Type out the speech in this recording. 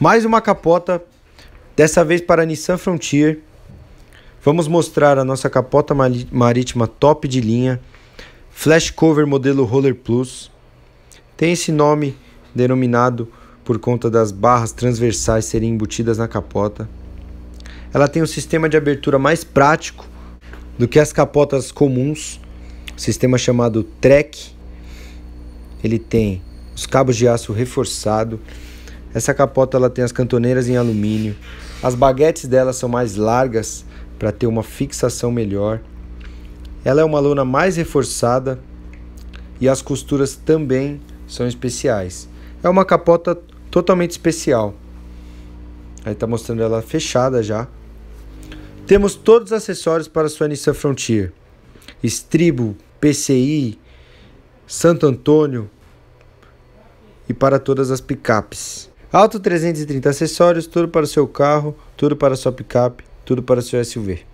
Mais uma capota, dessa vez para a Nissan Frontier. Vamos mostrar a nossa capota marítima top de linha, flash cover modelo Roller Plus. Tem esse nome denominado por conta das barras transversais serem embutidas na capota. Ela tem um sistema de abertura mais prático do que as capotas comuns, sistema chamado Trek. Ele tem os cabos de aço reforçado, essa capota ela tem as cantoneiras em alumínio. As baguetes dela são mais largas para ter uma fixação melhor. Ela é uma lona mais reforçada e as costuras também são especiais. É uma capota totalmente especial. Aí está mostrando ela fechada já. Temos todos os acessórios para sua Nissan Frontier: estribo, PCI, Santo Antônio e para todas as picapes. Auto 330 acessórios, tudo para o seu carro, tudo para a sua picape, tudo para o seu SUV.